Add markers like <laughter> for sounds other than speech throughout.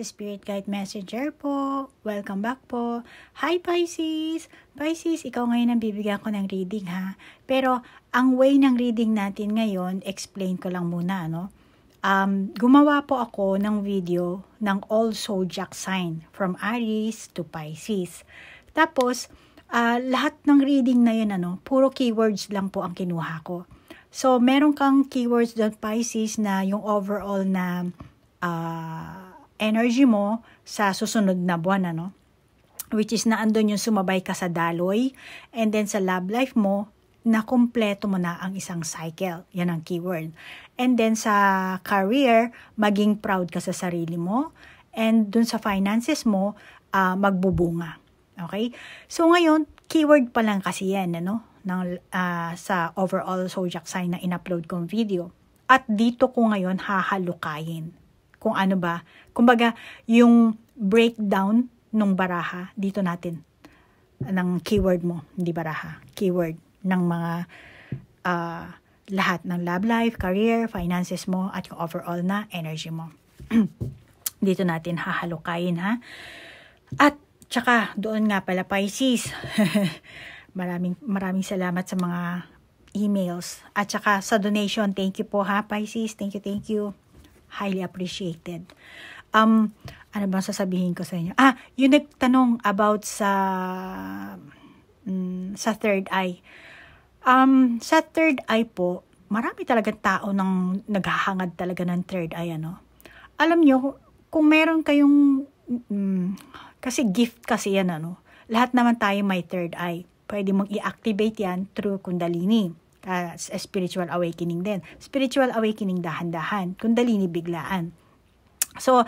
Pisces Spirit Guide Messenger po. Welcome back po. Hi Pisces! Pisces, ikaw ngayon ang bibigyan ko ng reading ha. Pero ang way ng reading natin ngayon, explain ko lang muna No? Um, gumawa po ako ng video ng All Zodiac Sign from Aries to Pisces. Tapos, uh, lahat ng reading na yun ano, puro keywords lang po ang kinuha ko. So, meron kang keywords doon Pisces na yung overall na uh, energy mo sa susunod na buwan, ano? Which is na andun yung sumabay ka sa daloy and then sa love life mo, na kumpleto mo na ang isang cycle. Yan ang keyword. And then sa career, maging proud ka sa sarili mo. And dun sa finances mo, uh, magbubunga. Okay? So ngayon, keyword pa lang kasi yan, ano? Ng, uh, sa overall zodiac sign na in-upload kong video. At dito ko ngayon hahalukayin kung ano ba. Kumbaga, yung breakdown ng baraha dito natin ng keyword mo, hindi baraha, keyword ng mga uh, lahat ng love life, career, finances mo at yung overall na energy mo. <clears throat> dito natin hahalukayin ha. At tsaka doon nga pala Pisces. <laughs> maraming maraming salamat sa mga emails at saka sa donation. Thank you po ha Pisces. Thank you, thank you highly appreciated. Um, ano ba sasabihin ko sa inyo? Ah, yung nagtanong about sa mm, sa third eye. Um, sa third eye po, marami talaga tao nang naghahangad talaga ng third eye, ano? Alam nyo, kung meron kayong, um, kasi gift kasi yan, ano? Lahat naman tayo may third eye. Pwede mong i-activate yan through kundalini uh, spiritual awakening din. Spiritual awakening dahan-dahan, kundalini biglaan. So,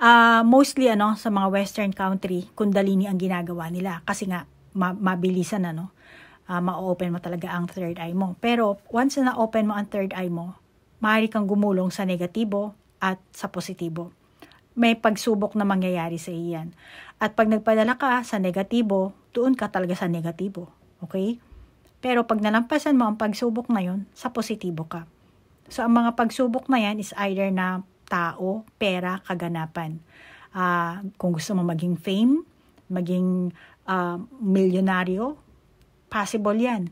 uh, mostly ano sa mga western country, kundalini ang ginagawa nila kasi nga ma- mabilisan ano. Uh, ma-open mo talaga ang third eye mo. Pero once na open mo ang third eye mo, maaari kang gumulong sa negatibo at sa positibo. May pagsubok na mangyayari sa iyan. At pag nagpadala ka sa negatibo, doon ka talaga sa negatibo. Okay? Pero pag nalampasan mo ang pagsubok na yun, sa positibo ka. So, ang mga pagsubok na yan is either na tao, pera, kaganapan. Uh, kung gusto mo maging fame, maging uh, milyonaryo, possible yan.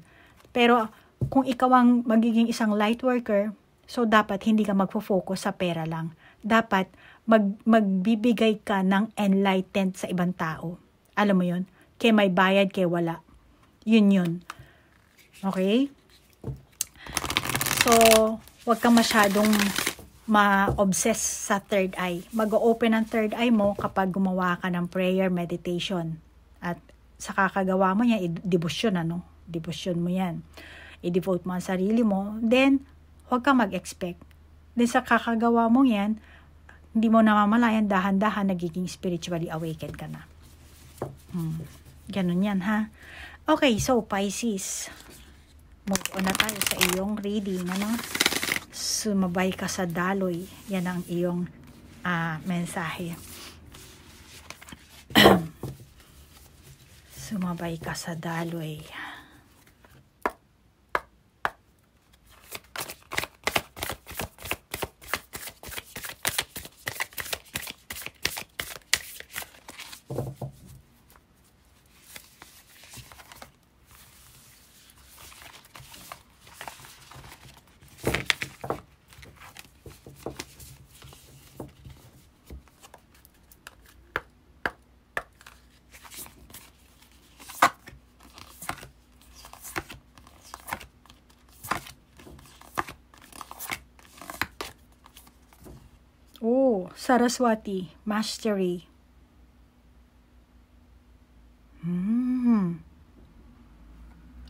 Pero kung ikaw ang magiging isang light worker, so dapat hindi ka magfo-focus sa pera lang. Dapat mag, magbibigay ka ng enlightened sa ibang tao. Alam mo yun? Kay may bayad, kay wala. Yun yun. Okay? So, huwag kang masyadong ma-obsess sa third eye. Mag-open ang third eye mo kapag gumawa ka ng prayer, meditation. At sa kakagawa mo yan, devotion, ano? Devotion mo yan. I-devote mo ang sarili mo. Then, huwag kang mag-expect. Then, sa kakagawa mo yan, hindi mo namamalayan, dahan-dahan nagiging spiritually awakened ka na. Hmm. Ganun yan, ha? Okay, so Pisces. Move on na tayo sa iyong reading. Ano? Sumabay ka sa daloy. Yan ang iyong uh, mensahe. <clears throat> Sumabay ka sa daloy. Saraswati, Mastery. Hmm.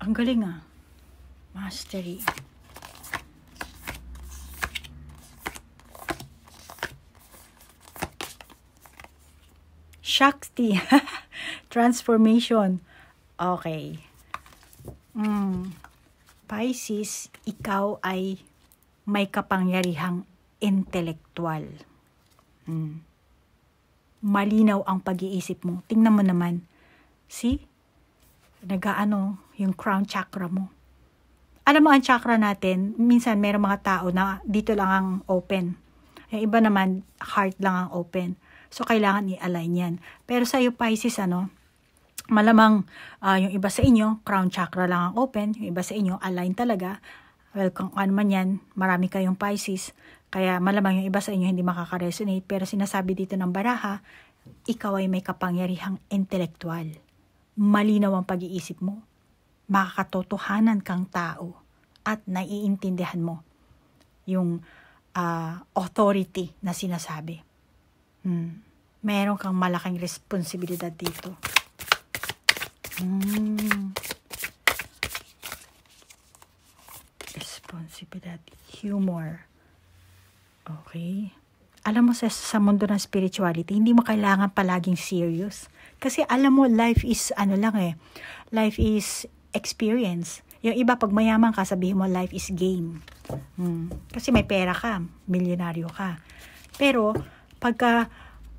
Ang galing ah. Mastery. Shakti. <laughs> Transformation. Okay. Hmm. Pisces, ikaw ay may kapangyarihang intelektual. Mm. Malinaw ang pag-iisip mo. Tingnan mo naman. See? Nagaano yung crown chakra mo. Alam mo ang chakra natin, minsan may mga tao na dito lang ang open. Yung iba naman, heart lang ang open. So, kailangan i-align yan. Pero sa iyo, Pisces, ano, malamang uh, yung iba sa inyo, crown chakra lang ang open. Yung iba sa inyo, align talaga. Well, kung ano man yan, marami kayong Pisces. Kaya malamang yung iba sa inyo hindi makaka-resonate pero sinasabi dito ng baraha, ikaw ay may kapangyarihang intelektual. Malinaw ang pag-iisip mo. Makakatotohanan kang tao at naiintindihan mo yung uh, authority na sinasabi. Hmm. Meron kang malaking responsibilidad dito. Hmm. Responsibilidad. Humor. Okay? Alam mo, sa, sa mundo ng spirituality, hindi mo kailangan palaging serious. Kasi alam mo, life is ano lang eh. Life is experience. Yung iba, pag mayaman ka, sabihin mo, life is game. Hmm. Kasi may pera ka, milyonaryo ka. Pero, pagka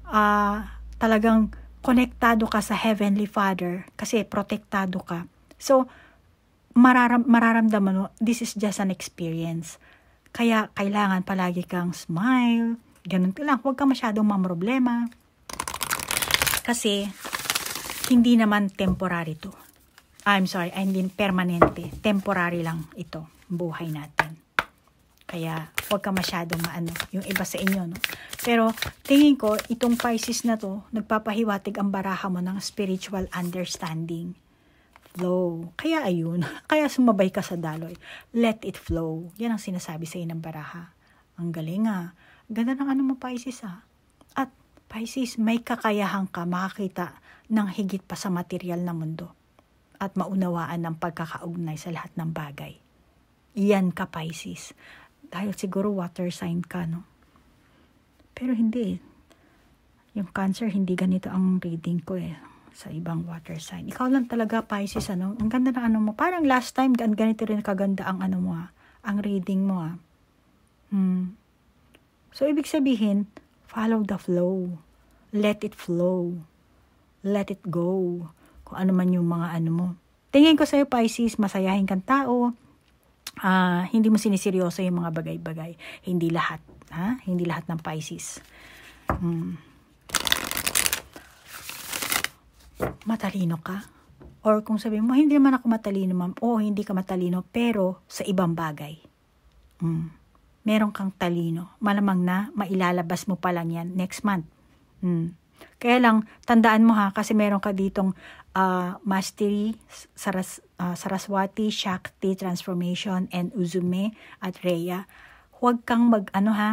uh, talagang konektado ka sa Heavenly Father, kasi protektado ka. So, mararam mararamdaman mo, this is just an experience. Kaya kailangan palagi kang smile. Ganun lang. Huwag ka masyadong mamroblema. Kasi hindi naman temporary to. I'm sorry, I mean permanente. Temporary lang ito, buhay natin. Kaya huwag ka masyadong maano, yung iba sa inyo. No? Pero tingin ko, itong Pisces na to, nagpapahiwatig ang baraha mo ng spiritual understanding flow. Kaya ayun, <laughs> kaya sumabay ka sa daloy. Let it flow. Yan ang sinasabi sa inang baraha. Ang galing ah. Ganda ng ano mo Pisces ah. At Pisces, may kakayahan ka makakita ng higit pa sa material na mundo at maunawaan ng pagkakaugnay sa lahat ng bagay. Iyan ka Pisces. Dahil siguro water sign ka no. Pero hindi eh. Yung cancer, hindi ganito ang reading ko eh sa ibang water sign. Ikaw lang talaga, Pisces, ano? Ang ganda ng ano mo. Parang last time, gan ganito rin kaganda ang ano mo, ha? Ah. Ang reading mo, ha? Ah. Hmm. So, ibig sabihin, follow the flow. Let it flow. Let it go. Kung ano man yung mga ano mo. Tingin ko sa'yo, Pisces, masayahin kang tao. Uh, hindi mo siniseryoso yung mga bagay-bagay. Hindi lahat. Ha? Hindi lahat ng Pisces. Hmm. matalino ka. Or kung sabihin mo, hindi naman ako matalino ma'am, o hindi ka matalino, pero sa ibang bagay. Mm. Meron kang talino. Malamang na, mailalabas mo pa lang yan next month. Mm. Kaya lang, tandaan mo ha, kasi meron ka ditong uh, mastery, saras, uh, saraswati, shakti, transformation, and uzume at reya. Huwag kang mag, ano ha,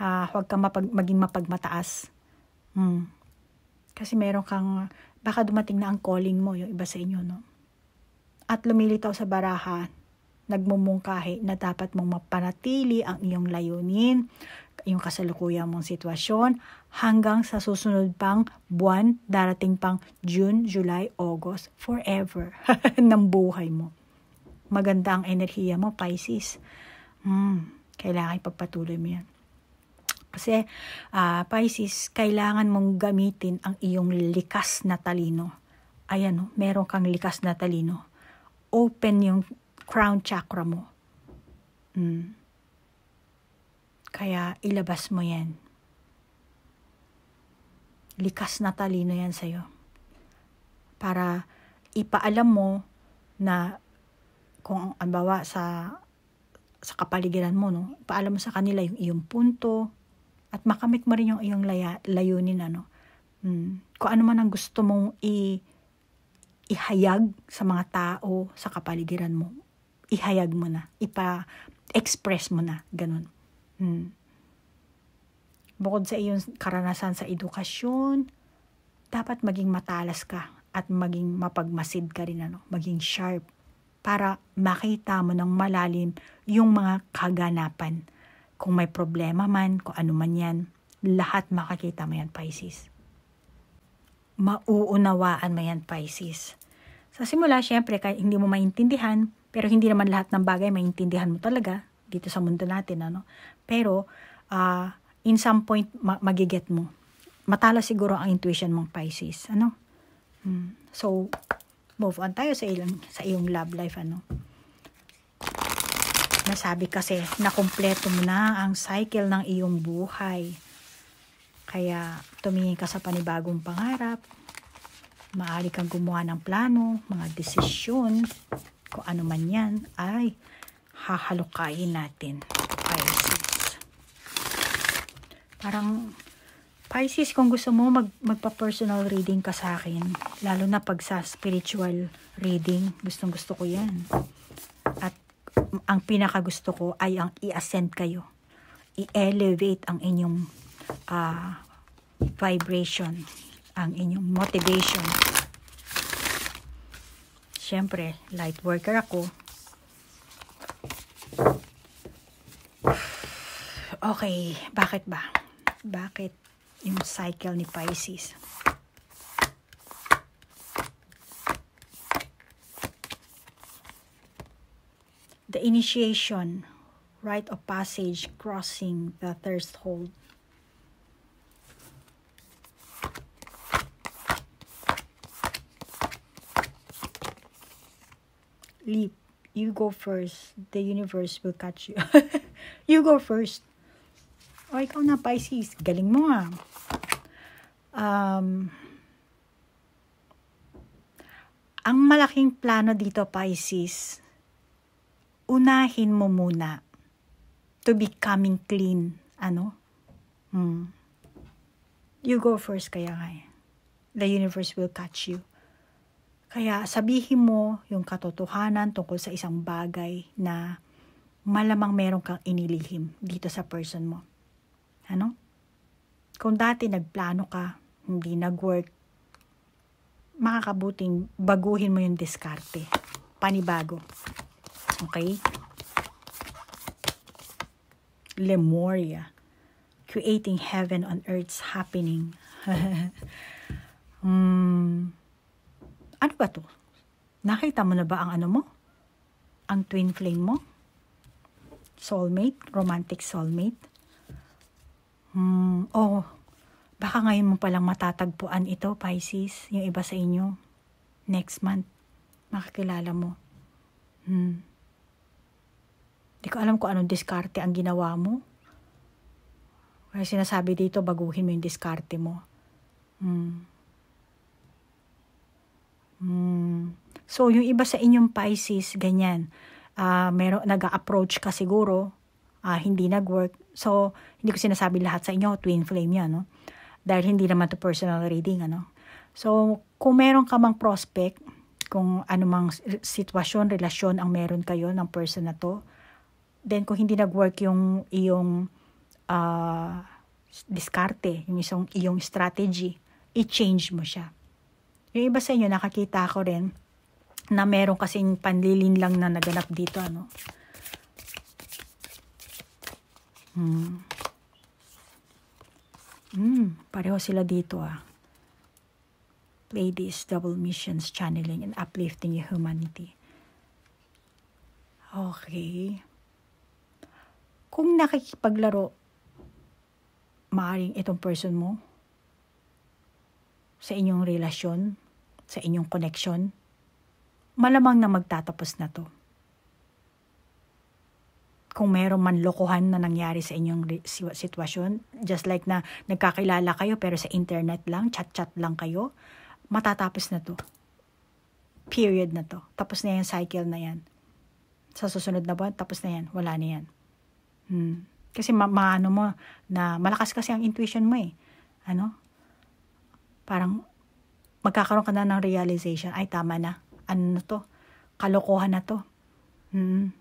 uh, huwag kang mapag, maging mapagmataas. Mm. Kasi meron kang baka dumating na ang calling mo, yung iba sa inyo, no? At lumilitaw sa baraha, nagmumungkahi na dapat mong mapanatili ang iyong layunin, yung kasalukuyan mong sitwasyon, hanggang sa susunod pang buwan, darating pang June, July, August, forever <laughs> ng buhay mo. Maganda ang enerhiya mo, Pisces. Hmm, kailangan ipagpatuloy mo yan. Kasi uh, Pisces, kailangan mong gamitin ang iyong likas na talino. Ayan, oh, meron kang likas na talino. Open yung crown chakra mo. Mm. Kaya ilabas mo yan. Likas na talino yan sa'yo. Para ipaalam mo na kung ambawa sa sa kapaligiran mo, no? paalam mo sa kanila yung iyong punto, at makamit mo rin yung iyong laya, layunin ano. Mm. Kung ano man ang gusto mong i ihayag sa mga tao sa kapaligiran mo, ihayag mo na, ipa-express mo na, ganun. Mm. Bukod sa iyong karanasan sa edukasyon, dapat maging matalas ka at maging mapagmasid ka rin, ano, maging sharp para makita mo ng malalim yung mga kaganapan kung may problema man, kung ano man yan, lahat makakita mo yan, Pisces. Mauunawaan mo yan, Pisces. Sa simula, syempre, kahit hindi mo maintindihan, pero hindi naman lahat ng bagay maintindihan mo talaga dito sa mundo natin, ano? Pero, uh, in some point, ma- magiget mo. Matalas siguro ang intuition mong Pisces, ano? Hmm. So, move on tayo sa, ilang, sa iyong love life, ano? Nasabi kasi na kumpleto mo na ang cycle ng iyong buhay. Kaya tumingin ka sa panibagong pangarap. Maaari kang gumawa ng plano, mga desisyon, kung ano man yan, ay hahalukayin natin. Pisces. Parang Pisces, kung gusto mo mag, magpa-personal reading ka sa akin, lalo na pag sa spiritual reading, gustong gusto ko yan. At ang pinakagusto ko ay ang i-ascend kayo. I-elevate ang inyong uh, vibration, ang inyong motivation. Siyempre, light worker ako. <sighs> Okay, bakit ba? Bakit yung cycle ni Pisces? the initiation, rite of passage, crossing the threshold. Leap, you go first. The universe will catch you. <laughs> you go first. O, oh, ikaw na, Pisces. Galing mo nga. Ah. Um, ang malaking plano dito, Pisces, unahin mo muna to becoming clean. Ano? Mm. You go first kaya kaya. Eh. The universe will catch you. Kaya sabihin mo yung katotohanan tungkol sa isang bagay na malamang meron kang inilihim dito sa person mo. Ano? Kung dati nagplano ka, hindi nag-work, makakabuting baguhin mo yung diskarte. Panibago. Okay? Lemuria. Creating heaven on earth's happening. <laughs> hmm. ano ba to? Nakita mo na ba ang ano mo? Ang twin flame mo? Soulmate? Romantic soulmate? Hmm, oh, baka ngayon mo palang matatagpuan ito, Pisces, yung iba sa inyo. Next month, makakilala mo. Hmm. Hindi ko alam kung anong diskarte ang ginawa mo. Kaya sinasabi dito, baguhin mo yung diskarte mo. Hmm. Hmm. So, yung iba sa inyong Pisces, ganyan. Uh, ah, meron, nag-approach ka siguro, uh, hindi nag-work. So, hindi ko sinasabi lahat sa inyo, twin flame yan, no? Dahil hindi naman to personal reading, ano? So, kung meron ka mang prospect, kung anumang sitwasyon, relasyon ang meron kayo ng person na to, Then, kung hindi nag-work yung iyong uh, diskarte, yung isang iyong strategy, i-change mo siya. Yung iba sa inyo, nakakita ko rin na meron kasing panlilin lang na naganap dito, ano. Hmm. Hmm, pareho sila dito, ah. Ladies, double missions, channeling, and uplifting humanity. Okay. Kung nakikipaglaro, maaring itong person mo sa inyong relasyon, sa inyong connection, malamang na magtatapos na to. Kung meron man lokohan na nangyari sa inyong sitwasyon, just like na nagkakilala kayo pero sa internet lang, chat-chat lang kayo, matatapos na to. Period na to. Tapos na yan, cycle na yan. Sa susunod na buwan, tapos na yan. Wala na yan. Hmm. Kasi ma- maano mo na malakas kasi ang intuition mo eh. Ano? Parang magkakaroon ka na ng realization, ay tama na. Ano na to? Kalokohan na to. Hmm.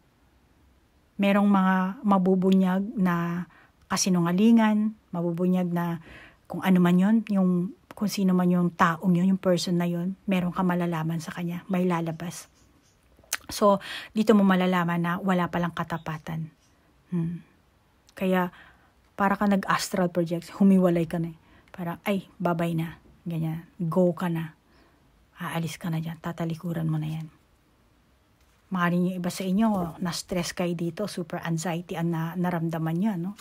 Merong mga mabubunyag na kasinungalingan, mabubunyag na kung ano man yon yung kung sino man yung taong yun, yung person na yon meron ka malalaman sa kanya, may lalabas. So, dito mo malalaman na wala palang katapatan. Hmm. Kaya, para ka nag-astral projects, humiwalay ka na. Eh. Para, ay, babay na. Ganyan. Go ka na. Aalis ka na dyan. Tatalikuran mo na yan. Maaaring yung iba sa inyo, oh, na-stress kayo dito, super anxiety ang na naramdaman niya, no?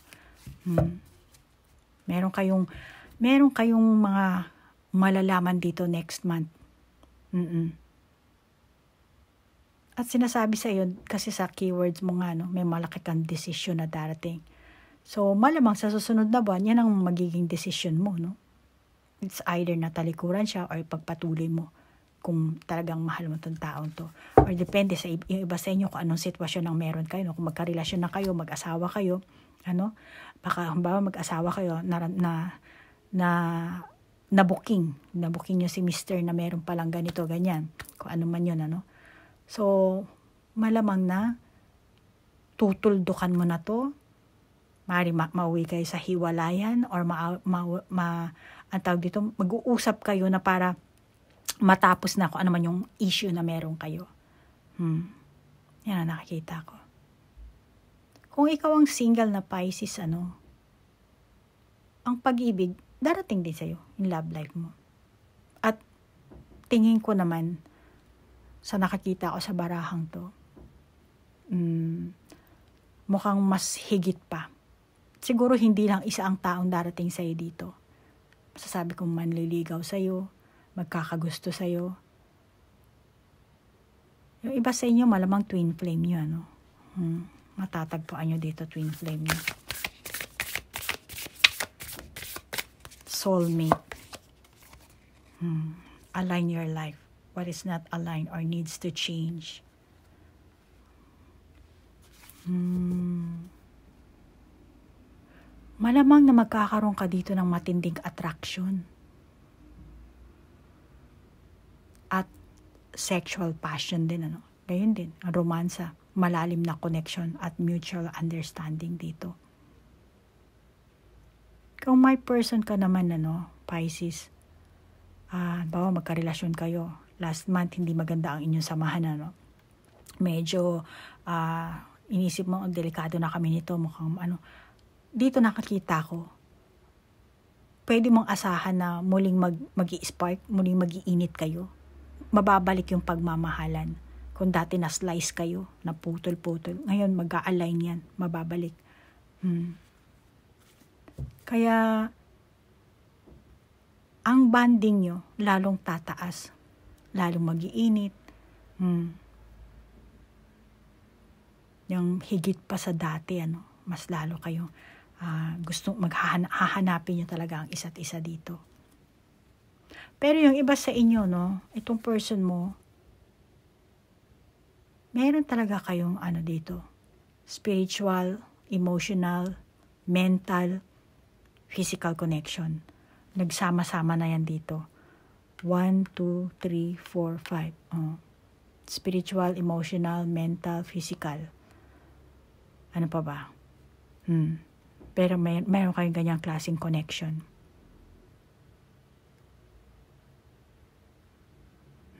Hmm. Meron kayong, meron kayong mga malalaman dito next month. Mm-mm. At sinasabi sa iyo, kasi sa keywords mo nga, no, may malaki kang decision na darating. So, malamang sa susunod na buwan, yan ang magiging decision mo, no? It's either natalikuran siya or pagpatuloy mo kung talagang mahal mo tong taon to. Or depende sa yung iba sa inyo kung anong sitwasyon ang meron kayo. No? Kung magkarelasyon na kayo, mag-asawa kayo, ano, baka humbawa mag-asawa kayo na, na, na, na booking, na booking nyo si mister na meron palang ganito, ganyan. Kung ano man yun, ano. So, malamang na tutuldukan mo na to. Mari ma- mauwi kayo sa hiwalayan or ma, ma, ma ang tawag dito, mag-uusap kayo na para matapos na kung ano man yung issue na meron kayo. Hmm. Yan ang nakikita ko. Kung ikaw ang single na Pisces, ano, ang pag-ibig, darating din sa'yo, yung love life mo. At tingin ko naman, sa nakakita ko sa barahang to, mm, mukhang mas higit pa. Siguro hindi lang isa ang taong darating sa'yo dito. Masasabi kong manliligaw sa'yo, magkakagusto sa'yo. Yung iba sa inyo, malamang twin flame nyo, ano? Hmm, matatagpuan nyo dito, twin flame nyo. Soulmate. Hmm, align your life what is not aligned or needs to change. Hmm. Malamang na magkakaroon ka dito ng matinding attraction. At sexual passion din, ano? Gayun din, ang romansa. Malalim na connection at mutual understanding dito. Kung may person ka naman, ano, Pisces, ah, bawa magkarelasyon kayo, last month hindi maganda ang inyong samahan ano medyo uh, inisip mo delikado na kami nito mukhang ano dito nakakita ko pwede mong asahan na muling mag magi-spark muling magiinit kayo mababalik yung pagmamahalan kung dati na slice kayo na putol-putol ngayon mag-a-align yan mababalik hmm. kaya ang banding nyo lalong tataas lalong magiinit. Hmm. Yung higit pa sa dati, ano, mas lalo kayo uh, ah, gustong maghahanapin nyo talaga ang isa't isa dito. Pero yung iba sa inyo, no, itong person mo, meron talaga kayong ano dito, spiritual, emotional, mental, physical connection. Nagsama-sama na yan dito. 1, 2, 3, 4, 5. Oh. Spiritual, emotional, mental, physical. Ano pa ba? Hmm. Pero may, meron kayong ganyang klaseng connection.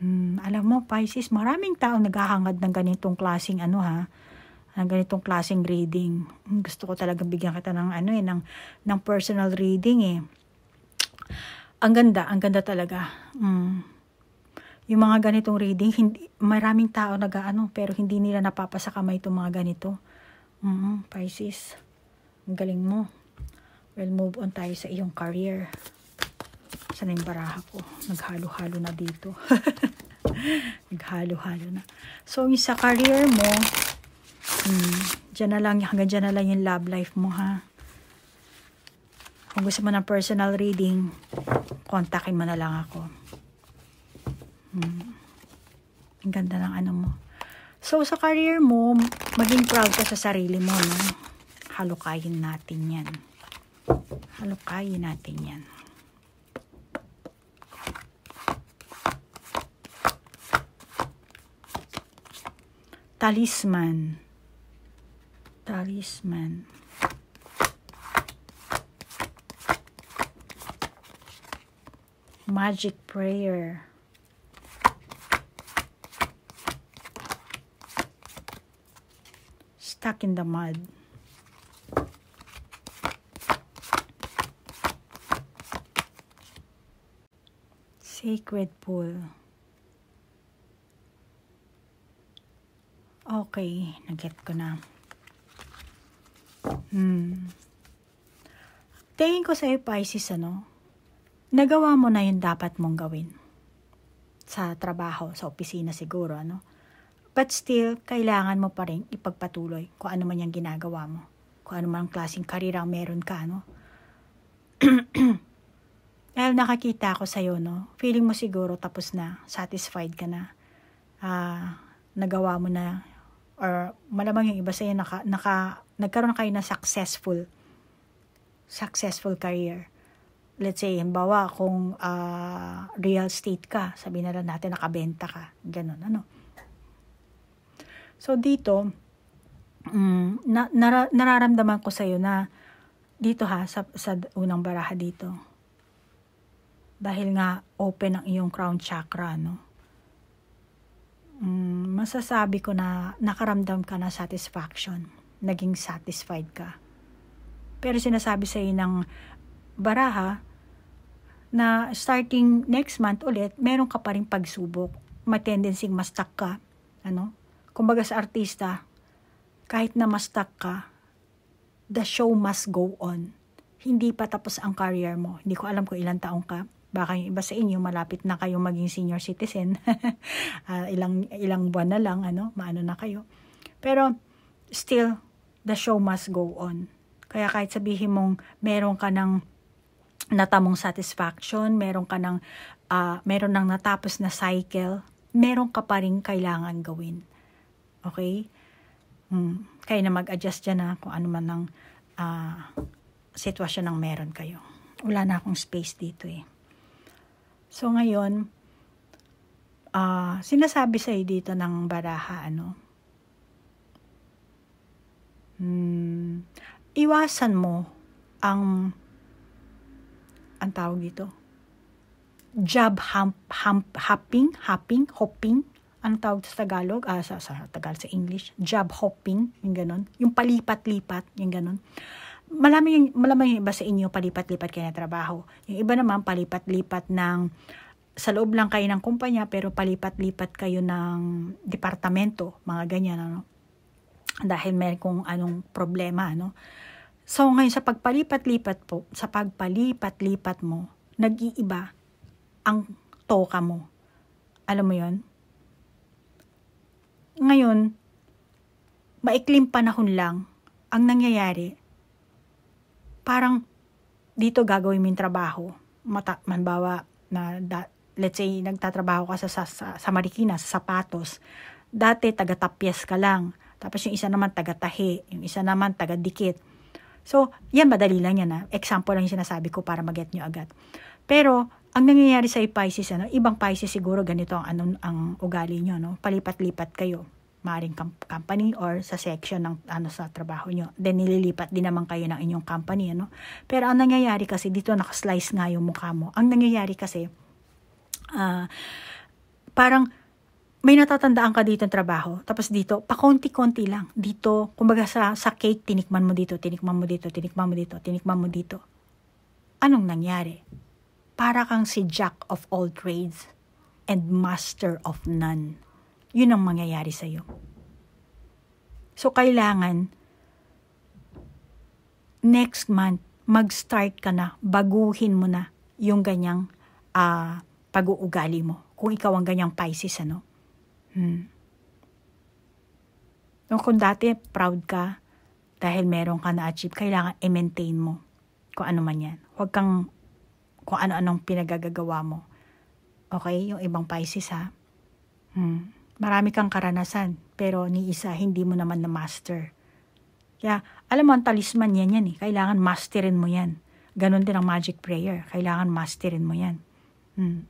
Hmm. Alam mo, Pisces, maraming tao naghahangad ng ganitong klaseng ano ha, ng ganitong klaseng reading. Gusto ko talaga bigyan kita ng ano eh, ng, ng personal reading eh ang ganda, ang ganda talaga. Mm. Yung mga ganitong reading, hindi, maraming tao nag-ano, pero hindi nila napapasa kamay itong mga ganito. Mm -hmm, Pisces, ang galing mo. Well, move on tayo sa iyong career. Sana yung baraha ko. Naghalo-halo na dito. <laughs> Naghalo-halo na. So, yung sa career mo, mm, dyan na lang, hanggang dyan na lang yung love life mo, ha? Kung gusto mo ng personal reading, kontakin mo na lang ako. Hmm. Ang ganda ng ano mo. So, sa career mo, maging proud ka sa sarili mo, no? Halukayin natin yan. Halukayin natin yan. Talisman. Talisman. magic prayer. Stuck in the mud. Sacred pool. Okay, naget ko na. Hmm. Tingin ko sa'yo, Pisces, ano? nagawa mo na yung dapat mong gawin. Sa trabaho, sa opisina siguro, ano? But still, kailangan mo pa rin ipagpatuloy kung ano man yung ginagawa mo. Kung ano man klaseng karira ang meron ka, ano? <clears throat> Dahil nakakita ko sa'yo, no? Feeling mo siguro tapos na, satisfied ka na. Uh, nagawa mo na or malamang yung iba sa'yo naka, naka, nagkaroon kayo na successful successful career let's say, halimbawa, kung uh, real estate ka, sabi na lang natin nakabenta ka, ganun, ano. So, dito, um, na, nara, nararamdaman ko sa'yo na dito ha, sa, sa unang baraha dito, dahil nga open ang iyong crown chakra, no? Um, mm, masasabi ko na nakaramdam ka na satisfaction, naging satisfied ka. Pero sinasabi sa'yo ng baraha na starting next month ulit, meron ka pa rin pagsubok. Matendensing mastak ka. Ano? Kumbaga sa artista, kahit na mastak ka, the show must go on. Hindi pa tapos ang career mo. Hindi ko alam kung ilang taong ka. Baka yung iba sa inyo, malapit na kayong maging senior citizen. uh, <laughs> ilang, ilang buwan na lang, ano, maano na kayo. Pero, still, the show must go on. Kaya kahit sabihin mong meron ka ng natamong satisfaction, meron ka ng, uh, ah, meron ng natapos na cycle, meron ka pa rin kailangan gawin. Okay? Hmm. Kaya na mag-adjust dyan na ah, kung ano man ang uh, sitwasyon ng meron kayo. Wala na akong space dito eh. So ngayon, uh, sinasabi sa'yo dito ng baraha, ano? Hmm, iwasan mo ang ang tawag dito? Job hump, hump, hopping, hopping, hopping. Ano tawag sa Tagalog? Ah, sa, sa Tagalog, sa English. Job hopping, yung ganun. Yung palipat-lipat, yung ganun. Malami yung, malami yung iba sa inyo palipat-lipat kayo na trabaho. Yung iba naman palipat-lipat ng sa loob lang kayo ng kumpanya pero palipat-lipat kayo ng departamento, mga ganyan ano. Dahil may kung anong problema, ano? So ngayon sa pagpalipat-lipat po, sa pagpalipat-lipat mo, nag-iiba ang toka mo. Alam mo 'yon? Ngayon, maikling panahon lang ang nangyayari. Parang dito gagawin mo yung trabaho. Mata, manbawa na da, let's say nagtatrabaho ka sa, sa, sa marikina, sa sapatos. Dati taga-tapyas ka lang. Tapos yung isa naman taga-tahi, yung isa naman taga-dikit So, yan madali lang yan. Ha? Example lang yung sinasabi ko para mag-get nyo agad. Pero, ang nangyayari sa Pisces, ano, ibang Pisces siguro ganito ang, ano, ang ugali nyo. No? Palipat-lipat kayo. Maaring company or sa section ng ano sa trabaho nyo. Then, nililipat din naman kayo ng inyong company. Ano? Pero ang nangyayari kasi, dito nakaslice nga yung mukha mo. Ang nangyayari kasi, uh, parang may natatandaan ka dito ng trabaho, tapos dito, pakonti-konti lang. Dito, kumbaga sa, sa cake, tinikman mo dito, tinikman mo dito, tinikman mo dito, tinikman mo dito. Anong nangyari? Para kang si jack of all trades and master of none. Yun ang mangyayari sa'yo. So, kailangan next month, mag-start ka na, baguhin mo na yung ganyang uh, pag-uugali mo. Kung ikaw ang ganyang Pisces, ano? Hmm. No, kung dati proud ka dahil meron ka na-achieve, kailangan i-maintain mo kung ano man yan. Huwag kang kung ano-anong pinagagagawa mo. Okay? Yung ibang Pisces ha. Hmm. Marami kang karanasan, pero ni isa hindi mo naman na-master. Kaya, alam mo, ang talisman yan yan eh. Kailangan masterin mo yan. Ganon din ang magic prayer. Kailangan masterin mo yan. Hmm.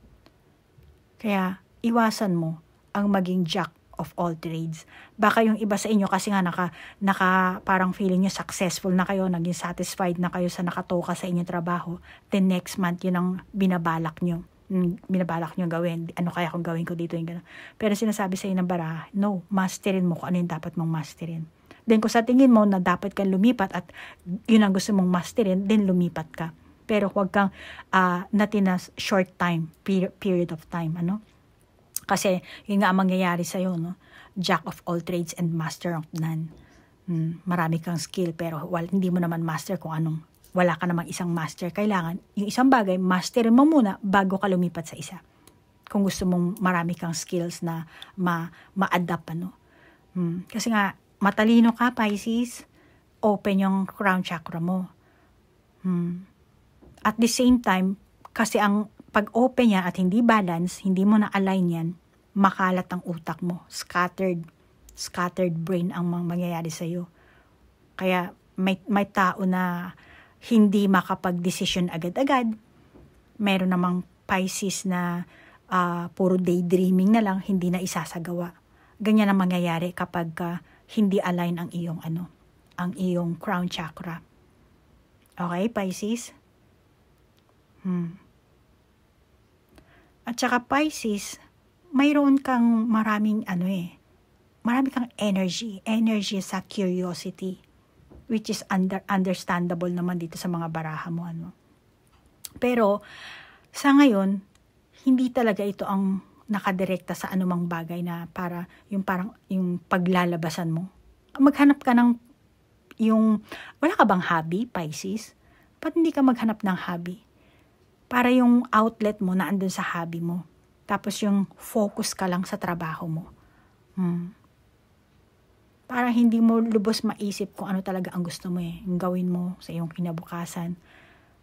Kaya, iwasan mo ang maging jack of all trades. Baka yung iba sa inyo kasi nga naka, naka parang feeling nyo successful na kayo, naging satisfied na kayo sa nakatoka sa inyong trabaho, then next month yun ang binabalak nyo hmm, binabalak nyo gawin, ano kaya kung gawin ko dito yung gano'n. Pero sinasabi sa inyo ng baraha, no, masterin mo kung ano yung dapat mong masterin. Then kung sa tingin mo na dapat kang lumipat at yun ang gusto mong masterin, then lumipat ka. Pero huwag kang uh, natin short time, period of time, ano? Kasi yun nga ang mangyayari sa'yo, no? Jack of all trades and master of none. Hmm, marami kang skill pero well, hindi mo naman master kung anong wala ka namang isang master. Kailangan yung isang bagay, masterin mo muna bago ka lumipat sa isa. Kung gusto mong marami kang skills na ma, ma-adapt, ano? Hmm, kasi nga, matalino ka, Pisces, open yung crown chakra mo. Hmm. At the same time, kasi ang pag open niya at hindi balance, hindi mo na-align yan, makalat ang utak mo. Scattered, scattered brain ang mangyayari sa'yo. Kaya may, may tao na hindi makapag-decision agad-agad. Meron namang Pisces na uh, puro daydreaming na lang, hindi na isasagawa. Ganyan ang mangyayari kapag uh, hindi align ang iyong ano, ang iyong crown chakra. Okay, Pisces? Hmm at saka Pisces, mayroon kang maraming ano eh, marami kang energy, energy sa curiosity, which is under, understandable naman dito sa mga baraha mo. Ano. Pero, sa ngayon, hindi talaga ito ang nakadirekta sa anumang bagay na para yung parang yung paglalabasan mo. Maghanap ka ng yung, wala ka bang hobby, Pisces? Ba't hindi ka maghanap ng hobby? para yung outlet mo na andun sa hobby mo. Tapos yung focus ka lang sa trabaho mo. Hmm. Para hindi mo lubos maisip kung ano talaga ang gusto mo eh. Yung gawin mo sa iyong kinabukasan.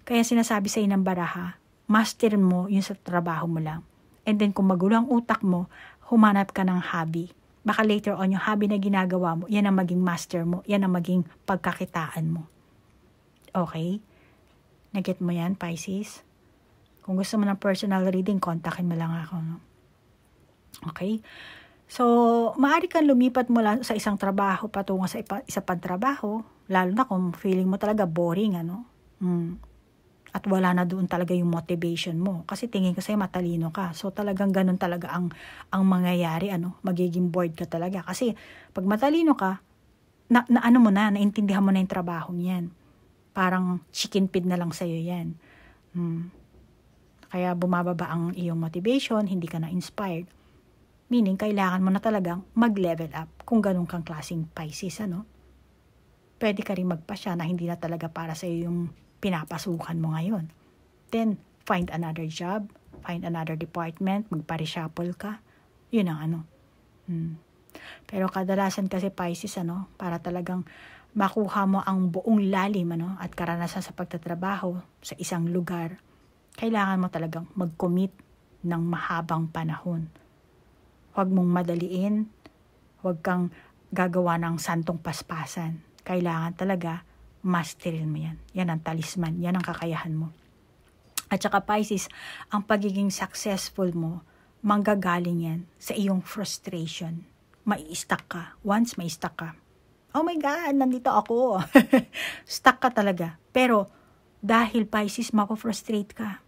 Kaya sinasabi sa inang baraha, master mo yung sa trabaho mo lang. And then kung magulo ang utak mo, humanap ka ng hobby. Baka later on yung hobby na ginagawa mo, yan ang maging master mo, yan ang maging pagkakitaan mo. Okay? Nag-get mo yan, Pisces? Kung gusto mo ng personal reading, kontakin mo lang ako. No? Okay? So, maaari kang lumipat mula sa isang trabaho patungo sa ipa, isa pang trabaho, lalo na kung feeling mo talaga boring, ano? Mm. At wala na doon talaga yung motivation mo. Kasi tingin ko sa'yo matalino ka. So, talagang ganun talaga ang, ang mangyayari, ano? Magiging bored ka talaga. Kasi, pag matalino ka, na, na ano mo na, naintindihan mo na yung trabaho niyan. Parang chicken feed na lang sa'yo yan. Mm. Kaya bumababa ang iyong motivation, hindi ka na inspired. Meaning, kailangan mo na talagang mag-level up kung ganun kang klaseng Pisces, ano? Pwede ka rin magpasya na hindi na talaga para sa iyo yung pinapasukan mo ngayon. Then, find another job, find another department, magpa-reshuffle ka. Yun ang ano. Hmm. Pero kadalasan kasi Pisces, ano, para talagang makuha mo ang buong lalim ano, at karanasan sa pagtatrabaho sa isang lugar kailangan mo talagang mag-commit ng mahabang panahon. Huwag mong madaliin, huwag kang gagawa ng santong paspasan. Kailangan talaga masterin mo yan. Yan ang talisman, yan ang kakayahan mo. At saka Pisces, ang pagiging successful mo, manggagaling yan sa iyong frustration. Mai-stuck ka. Once mai stuck ka. Oh my God, nandito ako. <laughs> stuck ka talaga. Pero dahil Pisces, mapo-frustrate ka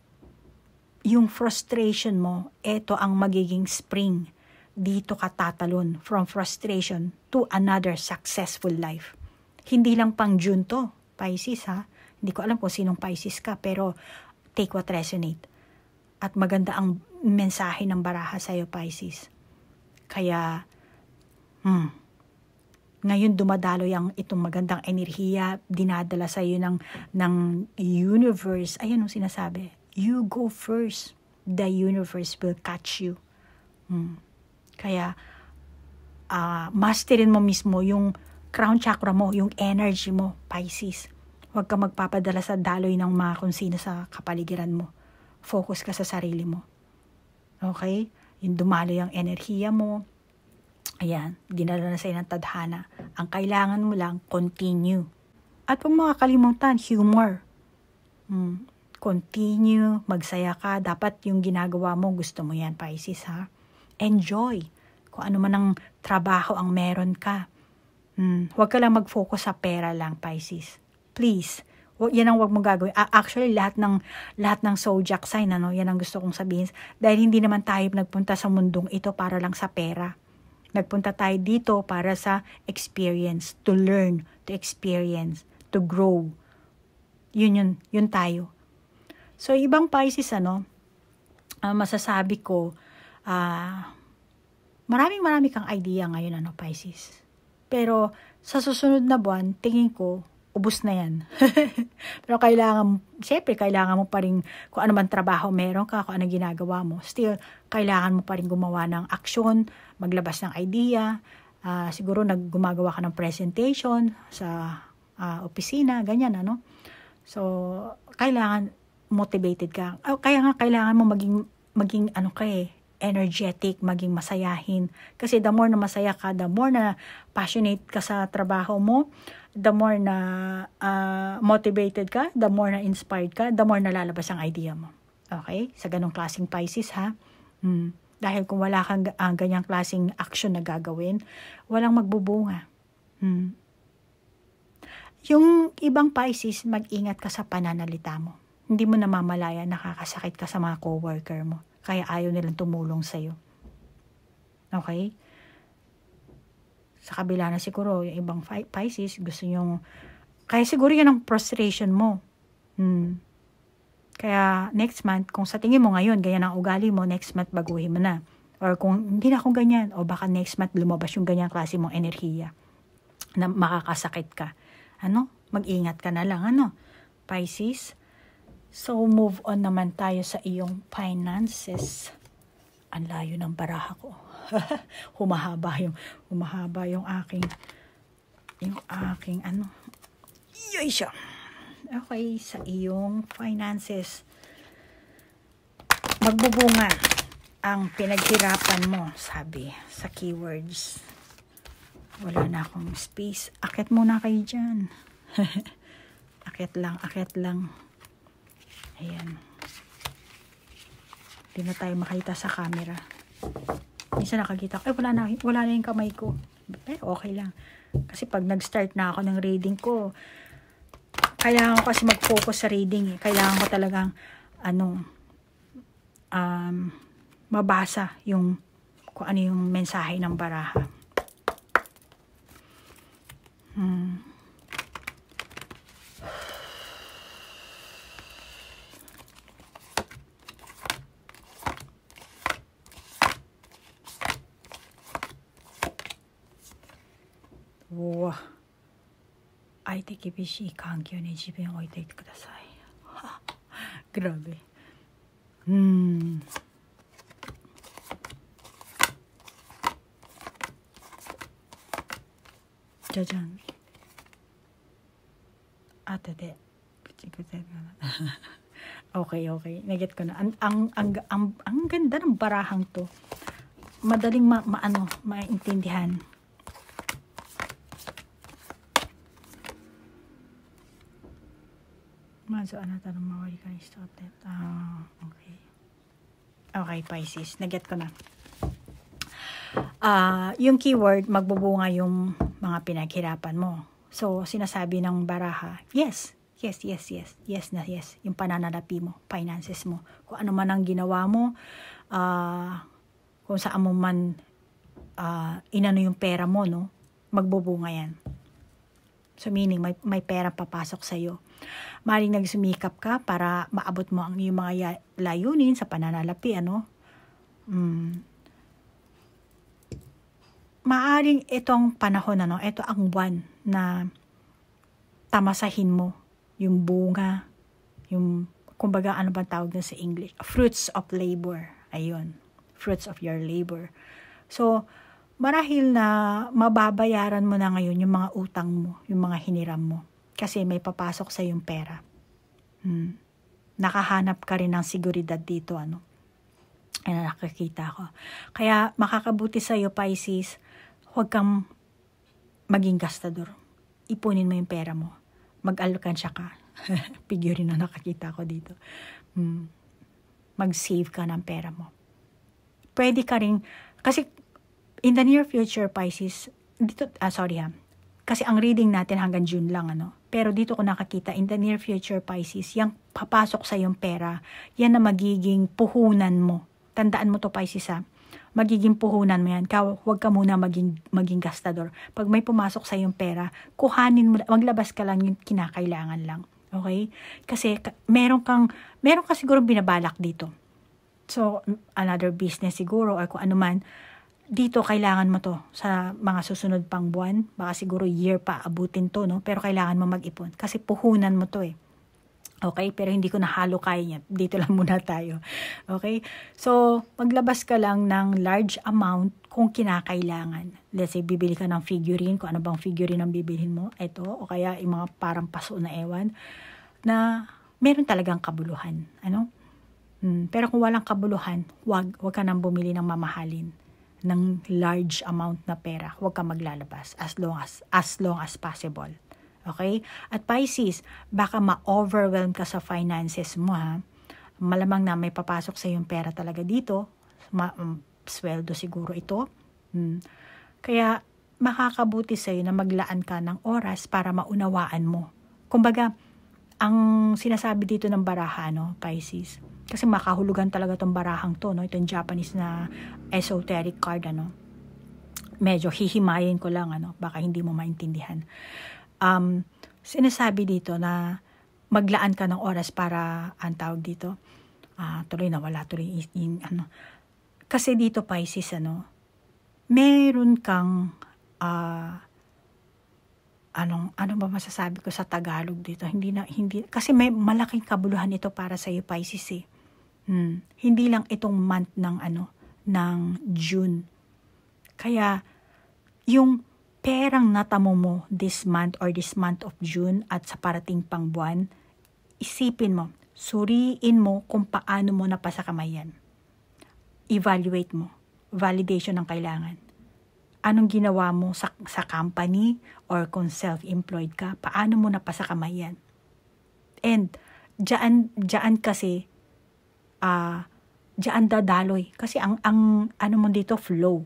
yung frustration mo, ito ang magiging spring. Dito ka tatalon from frustration to another successful life. Hindi lang pang June to, Pisces ha. Hindi ko alam kung sinong Pisces ka, pero take what resonate. At maganda ang mensahe ng baraha sa'yo, Pisces. Kaya, hmm, ngayon dumadaloy ang itong magandang enerhiya, dinadala sa'yo ng, ng universe. Ayan ang sinasabi You go first. The universe will catch you. Hmm. Kaya, uh, masterin mo mismo yung crown chakra mo, yung energy mo, Pisces. Huwag ka magpapadala sa daloy ng mga konsina sa kapaligiran mo. Focus ka sa sarili mo. Okay? Yung dumaloy ang enerhiya mo. Ayan, dinala na sa ng tadhana. Ang kailangan mo lang, continue. At huwag makakalimutan, humor. Hmm. Continue, magsaya ka. Dapat yung ginagawa mo, gusto mo yan, Pisces, ha? Enjoy. Kung ano man ang trabaho ang meron ka. Hmm. Huwag ka lang mag-focus sa pera lang, Pisces. Please. Yan ang wag mo gagawin. Actually, lahat ng, lahat ng zodiac sign, ano, yan ang gusto kong sabihin. Dahil hindi naman tayo nagpunta sa mundong ito para lang sa pera. Nagpunta tayo dito para sa experience, to learn, to experience, to grow. Yun yun, yun tayo. So, ibang Pisces, ano, uh, masasabi ko, ah, uh, maraming marami kang idea ngayon, ano, Pisces. Pero, sa susunod na buwan, tingin ko, ubus na yan. <laughs> Pero kailangan, syempre, kailangan mo pa rin kung ano man trabaho meron ka, kung ano ginagawa mo. Still, kailangan mo pa rin gumawa ng aksyon, maglabas ng idea, uh, siguro naggumagawa ka ng presentation sa uh, opisina, ganyan, ano. So, kailangan motivated ka. Oh, kaya nga kailangan mo maging maging ano ka eh, energetic, maging masayahin. Kasi the more na masaya ka, the more na passionate ka sa trabaho mo, the more na uh, motivated ka, the more na inspired ka, the more na lalabas ang idea mo. Okay? Sa ganong klaseng Pisces ha. Hmm. Dahil kung wala kang uh, ganyang klaseng action na gagawin, walang magbubunga. Hmm. Yung ibang Pisces, mag-ingat ka sa pananalita mo hindi mo namamalaya nakakasakit ka sa mga coworker mo. Kaya ayaw nilang tumulong sa'yo. Okay? Sa kabila na siguro, yung ibang Pisces, gusto nyong, kaya siguro yan ang frustration mo. Hmm. Kaya next month, kung sa tingin mo ngayon, ganyan ang ugali mo, next month baguhin mo na. Or kung hindi na ako ganyan, o baka next month lumabas yung ganyan klase mong enerhiya na makakasakit ka. Ano? Mag-ingat ka na lang. Ano? Pisces, So, move on naman tayo sa iyong finances. Ang layo ng baraha ko. <laughs> humahaba yung, humahaba yung aking, yung aking, ano, yoy siya. Okay, sa iyong finances. Magbubunga ang pinaghirapan mo, sabi, sa keywords. Wala na akong space. Akit muna kayo dyan. <laughs> akit lang, akit lang. Ayan. Hindi na tayo makita sa camera. Minsan nakakita ko, eh wala na, wala na yung kamay ko. Pero eh, okay lang. Kasi pag nag-start na ako ng reading ko, kailangan ko kasi mag-focus sa reading eh. Kailangan ko talagang, ano, um, mabasa yung, kung ano yung mensahe ng baraha. Hmm. うわ相手厳しい環境に自分を置いていてください grabe hmm Jajan. Ate de. okay, okay. Naget ko na. Ang, ang, ang, ang, ang ganda ng barahang to. Madaling ma, ma, ano, maintindihan. まずあなたの周りから人ってああ okay. okay Pisces naget ko na uh, yung keyword magbubunga yung mga pinaghirapan mo so sinasabi ng baraha yes yes, yes, yes, yes na yes, yung pananalapi mo, finances mo, kung ano man ang ginawa mo, uh, kung saan mo man uh, inano yung pera mo, no? magbubunga yan. So meaning, may, may pera papasok sa'yo. Maring nagsumikap ka para maabot mo ang iyong mga layunin sa pananalapi, ano? Mm. Maaring itong panahon, ano? Ito ang buwan na tamasahin mo yung bunga, yung, kumbaga, ano ba tawag na sa English? Fruits of labor. Ayun. Fruits of your labor. So, marahil na mababayaran mo na ngayon yung mga utang mo, yung mga hiniram mo. Kasi may papasok sa yung pera. Hmm. Nakahanap ka rin ng seguridad dito, ano? Ayan, nakikita ko. Kaya makakabuti sa iyo, Pisces, huwag kang maging gastador. Ipunin mo yung pera mo. Mag-alkansya ka. <laughs> Figure na nakakita ko dito. Hmm. Mag-save ka ng pera mo. Pwede ka rin, kasi in the near future, Pisces, dito, ah, sorry ha, kasi ang reading natin hanggang June lang, ano? Pero dito ko nakakita, in the near future, Pisces, yung papasok sa yung pera, yan na magiging puhunan mo. Tandaan mo to, Pisces, ha? Magiging puhunan mo yan. Ka, huwag ka muna maging, maging gastador. Pag may pumasok sa yung pera, kuhanin mo, maglabas ka lang yung kinakailangan lang. Okay? Kasi meron kang, meron ka siguro binabalak dito. So, another business siguro, or kung ano man, dito kailangan mo to sa mga susunod pang buwan, baka siguro year pa abutin to, no? Pero kailangan mo mag-ipon kasi puhunan mo to eh. Okay, pero hindi ko nahalo kaya niya. Dito lang <laughs> muna tayo. Okay? So, maglabas ka lang ng large amount kung kinakailangan. Let's say, bibili ka ng figurine, kung ano bang figurine ang bibilhin mo, ito, o kaya yung mga parang paso na ewan, na meron talagang kabuluhan. Ano? Hmm, pero kung walang kabuluhan, wag, wag ka nang bumili ng mamahalin ng large amount na pera. Huwag kang maglalabas as long as, as long as possible. Okay? At Pisces, baka ma-overwhelm ka sa finances mo ha. Malamang na may papasok sa yung pera talaga dito. Ma um, sweldo siguro ito. Hmm. Kaya makakabuti sa'yo na maglaan ka ng oras para maunawaan mo. Kumbaga, ang sinasabi dito ng baraha, no, Pisces. Kasi makahulugan talaga tong barahang to, no, itong Japanese na esoteric card, ano. Medyo hihimayin ko lang, ano, baka hindi mo maintindihan. Um, sinasabi dito na maglaan ka ng oras para, ang tawag dito, uh, tuloy na wala, tuloy, in, in, ano. Kasi dito, Pisces, ano, meron kang, ah, uh, anong ano ba masasabi ko sa Tagalog dito? Hindi na hindi kasi may malaking kabuluhan ito para sa iyo Pisces. Eh. Hmm. Hindi lang itong month ng ano ng June. Kaya yung perang natamo mo this month or this month of June at sa parating pang buwan, isipin mo, suriin mo kung paano mo napasa kamay yan. Evaluate mo. Validation ang kailangan anong ginawa mo sa, sa company or kung self-employed ka, paano mo napasakamay yan? And, dyan, dyan kasi, ah, uh, dyan dadaloy. Kasi ang, ang ano mo dito, flow.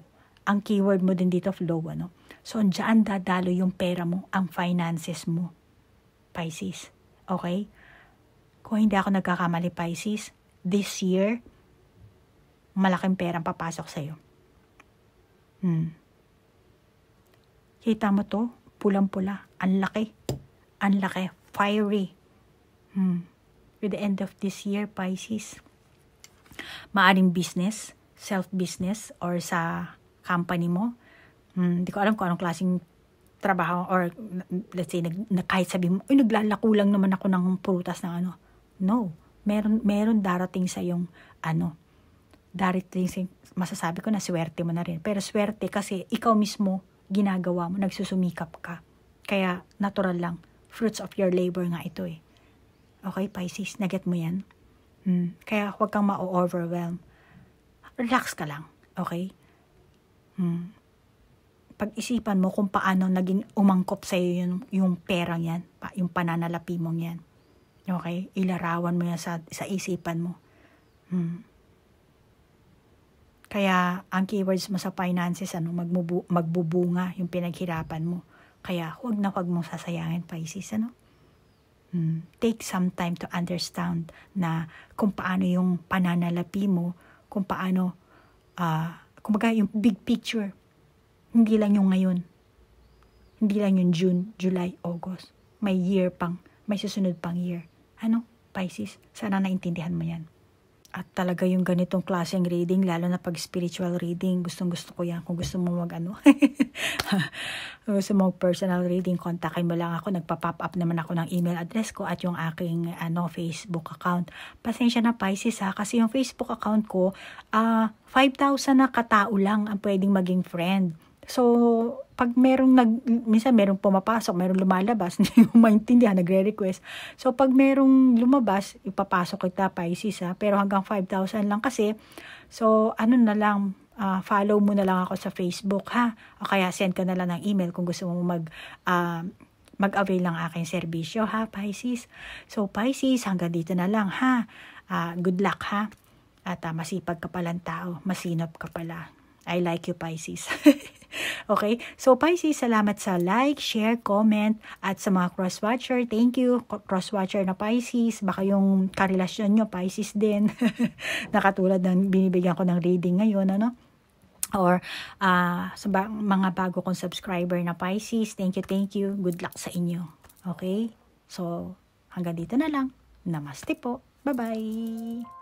Ang keyword mo din dito, flow. Ano? So, dyan dadaloy yung pera mo, ang finances mo. Pisces. Okay? Kung hindi ako nagkakamali, Pisces, this year, malaking perang papasok sa'yo. Hmm. Kita mo to? Pulang-pula. Ang laki. Ang laki. Fiery. Hmm. With the end of this year, Pisces. Maaring business, self-business, or sa company mo. Hmm, di ko alam kung anong klaseng trabaho or let's say nag, na kahit sabihin mo, Uy, naglalako lang naman ako ng prutas ng ano. No. Meron, meron darating sa yung ano, darating sa masasabi ko na swerte mo na rin. Pero swerte kasi ikaw mismo ginagawa mo, nagsusumikap ka. Kaya natural lang, fruits of your labor nga ito eh. Okay, Pisces, naget mo yan? Hmm. Kaya huwag kang ma-overwhelm. Relax ka lang, okay? Hmm. Pag-isipan mo kung paano naging umangkop sa iyo yung, yung perang yan, yung pananalapi mong yan. Okay? Ilarawan mo yan sa, sa isipan mo. Hmm. Kaya ang keywords mo sa finances, ano, magbubu magbubunga yung pinaghirapan mo. Kaya huwag na huwag mong sasayangin Pisces, ano? Hmm. Take some time to understand na kung paano yung pananalapi mo, kung paano, uh, kumbaga yung big picture. Hindi lang yung ngayon. Hindi lang yung June, July, August. May year pang, may susunod pang year. Ano? Pisces, sana naintindihan mo yan. At talaga yung ganitong klaseng reading, lalo na pag spiritual reading, gustong gusto ko yan. Kung gusto mo mag ano, <laughs> gusto mo personal reading, kontakin mo lang ako. Nagpa-pop up naman ako ng email address ko at yung aking ano, Facebook account. Pasensya na Pisces ha, kasi yung Facebook account ko, uh, ah, 5,000 na katao lang ang pwedeng maging friend. So, pag merong nag, minsan merong pumapasok, merong lumalabas, <laughs> hindi mo maintindihan, nagre-request. So, pag merong lumabas, ipapasok kita, Pisces, ha? Pero hanggang 5,000 lang kasi. So, ano na lang, uh, follow mo na lang ako sa Facebook, ha? O kaya send ka na lang ng email kung gusto mo mag, uh, mag-avail ng aking serbisyo, ha, Pisces? So, Pisces, hanggang dito na lang, ha? Uh, good luck, ha? At uh, masipag ka palang tao, masinop ka pala. I like you, Pisces. <laughs> <laughs> Okay? So, Pisces, salamat sa like, share, comment, at sa mga crosswatcher, thank you, crosswatcher na Pisces. Baka yung karelasyon nyo, Pisces din. <laughs> Nakatulad ng binibigyan ko ng reading ngayon, ano? or uh, sa ba- mga bago kong subscriber na Pisces, thank you, thank you. Good luck sa inyo. Okay? So, hanggang dito na lang. Namaste po. Bye-bye!